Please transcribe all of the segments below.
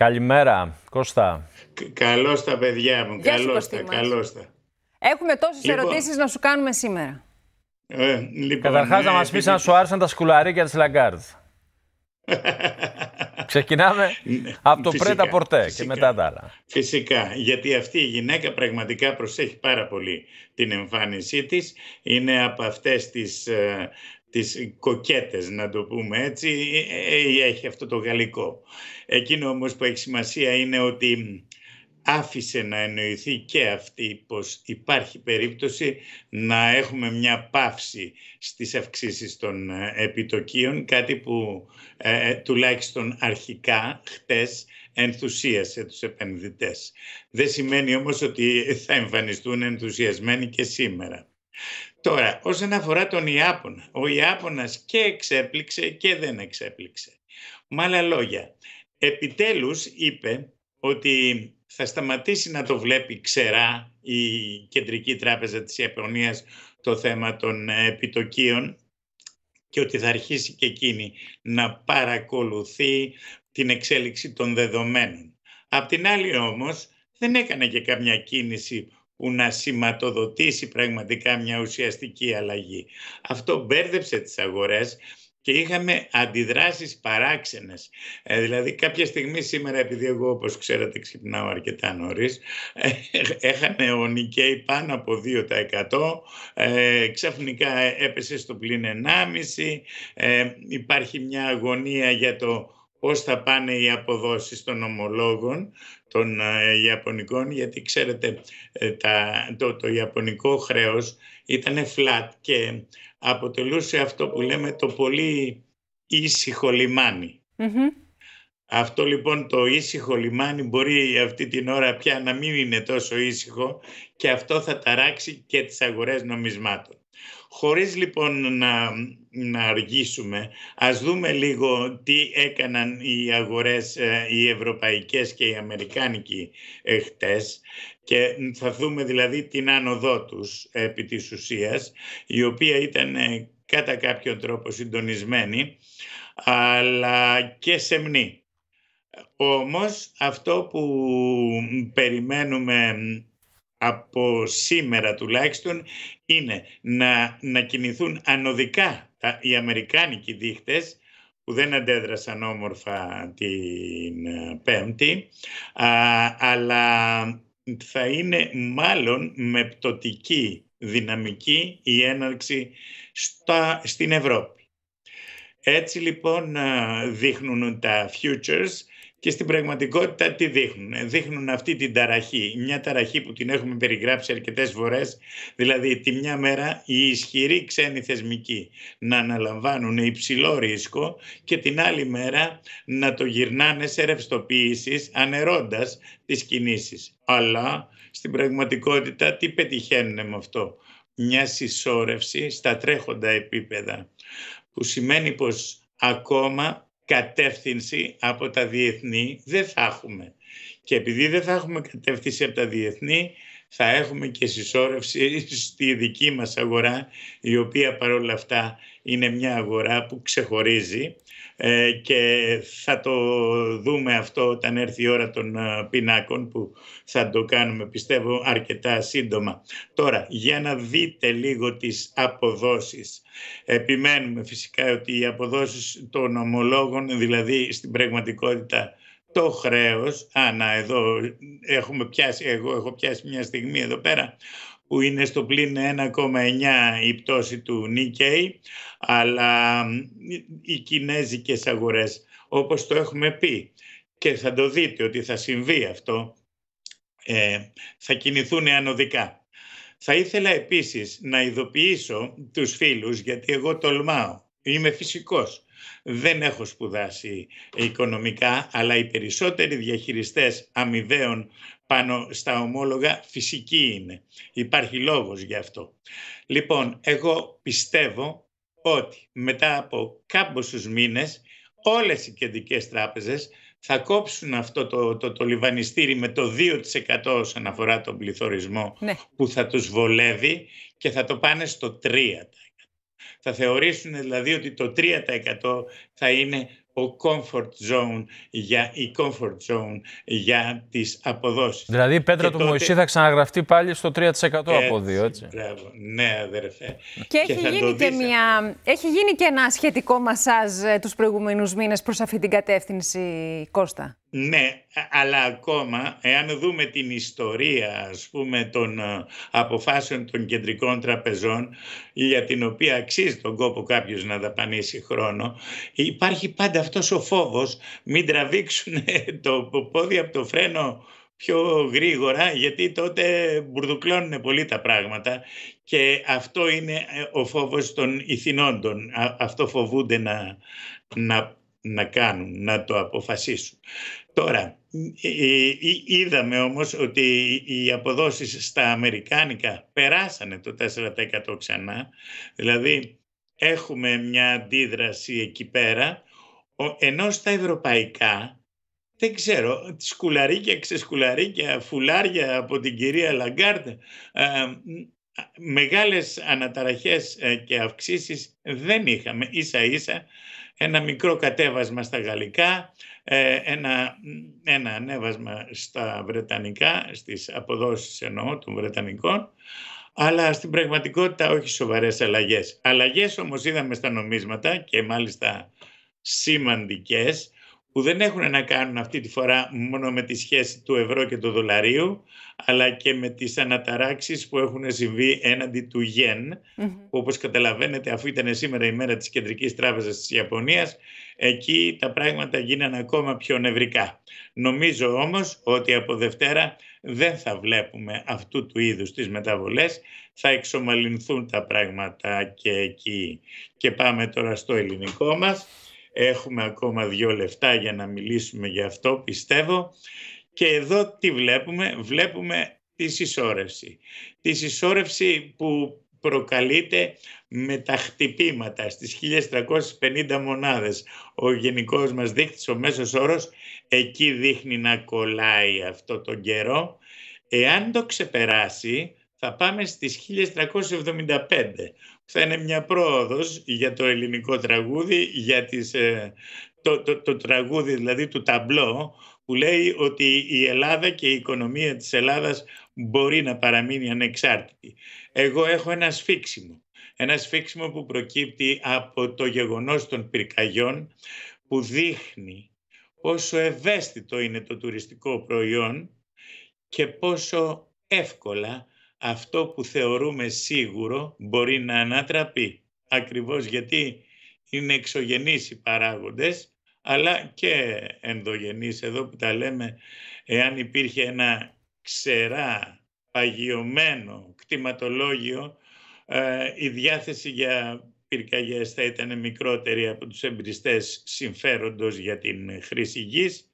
Καλημέρα, Κώστα. Καλώ τα παιδιά μου. Καλώ τα, καλώς τα. Έχουμε τόσες λοιπόν, ερωτήσεις να σου κάνουμε σήμερα. Ε, λοιπόν, Καταρχάς, ναι, να μας πεις αν σου άρεσαν τα σκουλαρίκια της Λαγκάρδ. Ξεκινάμε ναι, από το πρέτα πορτέ και μετά τα άλλα. Φυσικά, γιατί αυτή η γυναίκα πραγματικά προσέχει πάρα πολύ την εμφάνισή της. Είναι από αυτές τις ε, τις κοκέτες, να το πούμε έτσι, ε, ε, έχει αυτό το γαλλικό. Εκείνο όμως που έχει σημασία είναι ότι άφησε να εννοηθεί και αυτή πως υπάρχει περίπτωση να έχουμε μια πάυση στις αυξήσεις των ε, επιτοκίων, κάτι που τουλάχιστον αρχικά χτες ενθουσίασε τους επενδυτές. Δεν σημαίνει όμως ότι θα εμφανιστούν ενθουσιασμένοι και σήμερα. Τώρα, όσον αφορά τον Ιάπωνα, ο Ιάπωνας και εξέπληξε και δεν εξέπληξε. Με άλλα λόγια, επιτέλους είπε ότι θα σταματήσει να το βλέπει ξερά η Κεντρική Τράπεζα της Ιαπωνίας το θέμα των ε, επιτοκίων και ότι θα αρχίσει και εκείνη να παρακολουθεί την εξέλιξη των δεδομένων. Απ' την άλλη όμως δεν έκανε και καμιά κίνηση που να σηματοδοτήσει πραγματικά μια ουσιαστική αλλαγή. Αυτό μπέρδεψε τις αγορές και είχαμε αντιδράσεις παράξενες. Ε, δηλαδή κάποια στιγμή σήμερα, επειδή εγώ όπως ξέρατε ξυπνάω αρκετά νωρίς, ε, έχανε ο Νικέι πάνω από 2%, ε, ξαφνικά έπεσε στο πλήν 1,5%, ε, υπάρχει μια αγωνία για το πώς θα πάνε οι αποδόσεις των ομολόγων των ε, Ιαπωνικών, γιατί ξέρετε ε, τα, το, Ιαπωνικό χρέος ήταν flat και αποτελούσε αυτό που λέμε το πολύ ήσυχο Αυτό λοιπόν το ήσυχο λιμάνι μπορεί αυτή την ώρα πια να μην είναι τόσο ήσυχο και αυτό θα ταράξει και τις αγορές νομισμάτων. Χωρίς λοιπόν να, αργήσουμε, ας δούμε λίγο τι έκαναν οι αγορές, ε, οι ευρωπαϊκές και οι αμερικάνικοι ε, χτες και θα δούμε δηλαδή την άνοδό τους επί της ουσίας, η οποία ήταν ε, κατά κάποιο τρόπο συντονισμένη, αλλά και σεμνή. Όμως αυτό που περιμένουμε από σήμερα τουλάχιστον είναι να, να κινηθούν ανωδικά οι αμερικάνικοι δείχτες που δεν αντέδρασαν όμορφα την ε, Πέμπτη, αλλά θα είναι μάλλον με πτωτική δυναμική η έναρξη στα, στην Ευρώπη. Έτσι λοιπόν ε, δείχνουν τα futures και στην πραγματικότητα τι δείχνουν. Δείχνουν αυτή την ταραχή, μια ταραχή που την έχουμε περιγράψει αρκετές φορές, δηλαδή τη μια μέρα οι ισχυροί ξένοι θεσμικοί να αναλαμβάνουν υψηλό ρίσκο και την άλλη μέρα να το γυρνάνε σε ρευστοποίησης ανερώντας τις κινήσεις. Αλλά στην πραγματικότητα τι πετυχαίνουν με αυτό. Μια συσσόρευση στα τρέχοντα επίπεδα που σημαίνει πως ακόμα κατεύθυνση από τα διεθνή δεν θα έχουμε. Και επειδή δεν θα έχουμε κατεύθυνση από τα διεθνή, θα έχουμε και συσσόρευση ε, στη δική μας αγορά, η οποία παρόλα αυτά είναι μια αγορά που ξεχωρίζει ε, και θα το δούμε αυτό όταν έρθει η ώρα των ε, πινάκων που θα το κάνουμε πιστεύω αρκετά σύντομα. Τώρα για να δείτε λίγο τις αποδόσεις. Επιμένουμε φυσικά ότι οι αποδόσεις των ομολόγων δηλαδή στην πραγματικότητα το χρέος, α, να, εδώ έχουμε πιάσει, εγώ έχω πιάσει μια στιγμή εδώ πέρα, που είναι στο πλήν 1,9 η πτώση του Νίκαιη, αλλά οι κινέζικες αγορές, όπως το έχουμε πει, και θα το δείτε ότι θα συμβεί αυτό, ε, θα κινηθούν ανωδικά. Θα ήθελα επίσης να ειδοποιήσω τους φίλους, γιατί εγώ τολμάω. Είμαι φυσικός. Δεν έχω σπουδάσει οικονομικά, αλλά οι περισσότεροι διαχειριστές αμοιβαίων πάνω στα ομόλογα φυσικοί είναι. Υπάρχει λόγος γι' αυτό. Λοιπόν, εγώ πιστεύω ότι μετά από κάμποσους μήνες όλες οι κεντρικές τράπεζες θα κόψουν αυτό το, το, το, λιβανιστήρι με το 2% όσον αφορά τον πληθωρισμό ναι. που θα τους βολεύει και θα το πάνε στο 3%. Θα θεωρήσουν δηλαδή ότι το 3% θα είναι ο comfort zone για, η comfort zone για τις αποδόσεις. Δηλαδή η πέτρα του τότε... Μωυσή θα ξαναγραφτεί πάλι στο 3% έτσι, από δύο. έτσι. Μπράβο. Ναι, αδερφέ. Και, έχει, γίνει και μια... έχει γίνει και ένα σχετικό μασάζ ε, τους προηγούμενους μήνες προς αυτή την κατεύθυνση, Κώστα. Ναι, αλλά ακόμα, εάν δούμε την ιστορία, ας πούμε, των ε, αποφάσεων των κεντρικών τραπεζών, για την οποία αξίζει τον κόπο κάποιος να δαπανίσει χρόνο, υπάρχει πάντα αυτός ο φόβος, μην τραβήξουν το πόδι από το φρένο πιο γρήγορα, γιατί τότε μπουρδουκλώνουν πολύ τα πράγματα και αυτό είναι ε, ο φόβος των ηθινόντων. Αυτό φοβούνται να, να να κάνουν, να το αποφασίσουν. Τώρα, ε, ε, ε, είδαμε όμως ότι οι αποδόσεις στα αμερικάνικα περάσανε το 4% ξανά, δηλαδή έχουμε μια αντίδραση εκεί πέρα, ενώ στα ευρωπαϊκά δεν ξέρω, σκουλαρίκια, ξεσκουλαρίκια, φουλάρια από την κυρία Λαγκάρντ, μεγάλες αναταραχές και αυξήσεις δεν είχαμε. Ίσα ίσα ένα μικρό κατέβασμα στα γαλλικά, ε, ένα, ένα ανέβασμα στα βρετανικά, στις αποδόσεις εννοώ των βρετανικών, αλλά στην πραγματικότητα όχι σοβαρές αλλαγές. Αλλαγές όμως είδαμε στα νομίσματα και μάλιστα σημαντικές, που δεν έχουν να κάνουν αυτή τη φορά μόνο με τη σχέση του ευρώ και του δολαρίου, αλλά και με τις αναταράξεις που έχουν συμβεί έναντι του γεν, mm που όπως καταλαβαίνετε αφού ήταν σήμερα η μέρα της Κεντρικής Τράπεζας της Ιαπωνίας, εκεί τα πράγματα γίνανε ακόμα πιο νευρικά. Νομίζω όμως ότι από Δευτέρα δεν θα βλέπουμε αυτού του είδους τις μεταβολές, θα εξομαλυνθούν τα πράγματα και εκεί. Και πάμε τώρα στο ελληνικό μας. Έχουμε ακόμα δύο λεφτά για να μιλήσουμε για αυτό, πιστεύω. Και εδώ τι βλέπουμε, βλέπουμε τη συσσόρευση. Τη συσσόρευση που προκαλείται με τα χτυπήματα στις 1350 μονάδες. Ο γενικός μας δείκτης, ο μέσος όρος, εκεί δείχνει να κολλάει αυτό το καιρό. Εάν το ξεπεράσει, θα πάμε στις 1375 θα είναι μια πρόοδος για το ελληνικό τραγούδι, για ε, το, το, το τραγούδι δηλαδή του ταμπλό που λέει ότι η Ελλάδα και η οικονομία της Ελλάδας μπορεί να παραμείνει ανεξάρτητη. Εγώ έχω ένα σφίξιμο. Ένα σφίξιμο που προκύπτει από το γεγονός των πυρκαγιών που δείχνει πόσο ευαίσθητο είναι το τουριστικό προϊόν και πόσο εύκολα αυτό που θεωρούμε σίγουρο μπορεί να ανατραπεί. Ακριβώς γιατί είναι εξωγενείς οι παράγοντες, αλλά και ενδογενείς. Εδώ που τα λέμε, εάν υπήρχε ένα ξερά, παγιωμένο κτηματολόγιο, ε, η διάθεση για πυρκαγιές θα ήταν μικρότερη από τους εμπριστές συμφέροντος για την χρήση γης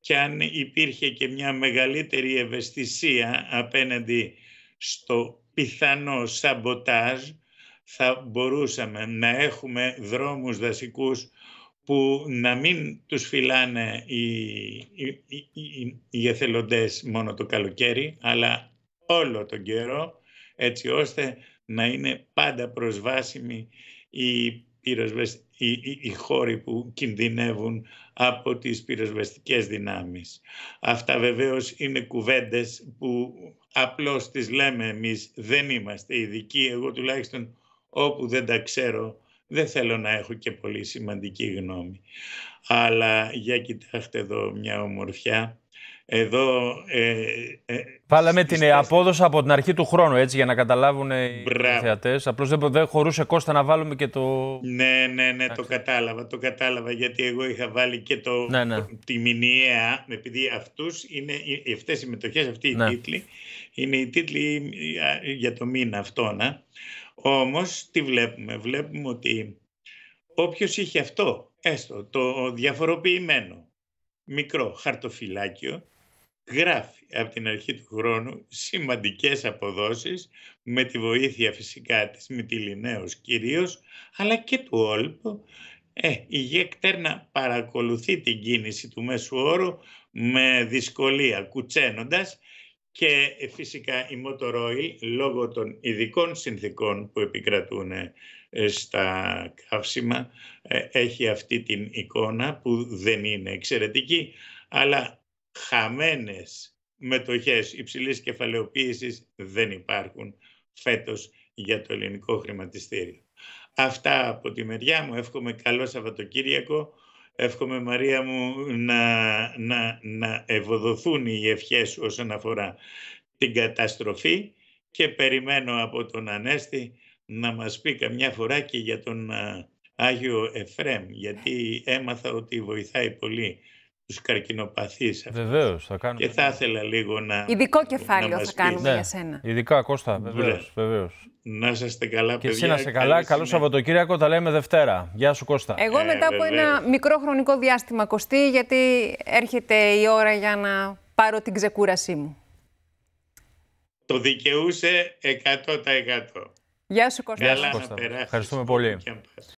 και αν υπήρχε και μια μεγαλύτερη ευαισθησία απέναντι στο πιθανό σαμποτάζ θα μπορούσαμε να έχουμε δρόμους δασικούς που να μην τους φυλάνε οι, οι, εθελοντές μόνο το καλοκαίρι, αλλά όλο τον καιρό, έτσι ώστε να είναι πάντα προσβάσιμοι οι, οι, οι χώροι που κινδυνεύουν από τις πυροσβεστικές δυνάμεις. Αυτά βεβαίως είναι κουβέντες που Απλώς τις λέμε εμείς, δεν είμαστε ειδικοί, εγώ τουλάχιστον όπου δεν τα ξέρω, δεν θέλω να έχω και πολύ σημαντική γνώμη. Αλλά για κοιτάξτε εδώ μια ομορφιά. Εδώ... Ε, ε, την ε, απόδοση από την αρχή του χρόνου, έτσι, για να καταλάβουν ε, οι θεατές. Απλώς δεν, χωρούσε Κώστα να βάλουμε και το... Ναι, ναι, ναι, το κατάλαβα, το κατάλαβα, γιατί εγώ είχα βάλει και το, ναι, ναι. τη μηνιαία, επειδή αυτούς είναι, ε, αυτές οι μετοχές, αυτοί οι ναι. τίτλοι, είναι οι τίτλοι ε, για το μήνα αυτόν. Α. Ε. Όμως τι βλέπουμε, βλέπουμε ότι όποιος είχε αυτό, έστω το διαφοροποιημένο μικρό χαρτοφυλάκιο, γράφει από την αρχή του χρόνου σημαντικές αποδόσεις με τη βοήθεια φυσικά της Μητυλινέως κυρίως αλλά και του Όλπ. Ε, η Γεκτέρνα παρακολουθεί την κίνηση του μέσου όρου με δυσκολία κουτσένοντας και ε, φυσικά η μοτορόη λόγω των ειδικών συνθήκων που επικρατούν ε, στα καύσιμα ε, έχει αυτή την εικόνα που δεν είναι εξαιρετική αλλά χαμένες μετοχές υψηλής κεφαλαιοποίησης δεν υπάρχουν φέτος για το ελληνικό χρηματιστήριο. Αυτά από τη μεριά μου. Εύχομαι καλό Σαββατοκύριακο. Εύχομαι Μαρία μου να, να, να ευοδοθούν οι ευχές όσον αφορά την καταστροφή και περιμένω από τον Ανέστη να μας πει καμιά φορά και για τον Άγιο Εφρέμ γιατί έμαθα ότι βοηθάει πολύ τους καρκινοπαθείς. Βεβαίως, θα κάνουμε. Και θα ήθελα λίγο να... Ειδικό κεφάλαιο θα κάνουμε για σένα. Ναι, ειδικά, Κώστα, ναι. βεβαίως, Να είστε καλά, και παιδιά. εσύ να καλά. Καλό Σαββατοκύριακο. Τα λέμε Δευτέρα. Γεια σου, Κώστα. Εγώ ε, μετά από ένα μικρό χρονικό διάστημα, Κωστή, γιατί έρχεται η ώρα για να πάρω την ξεκούρασή μου. Το δικαιούσε 100%. Γεια σου, Κώστα. Καλά Κώστα. να Ευχαριστούμε πολύ.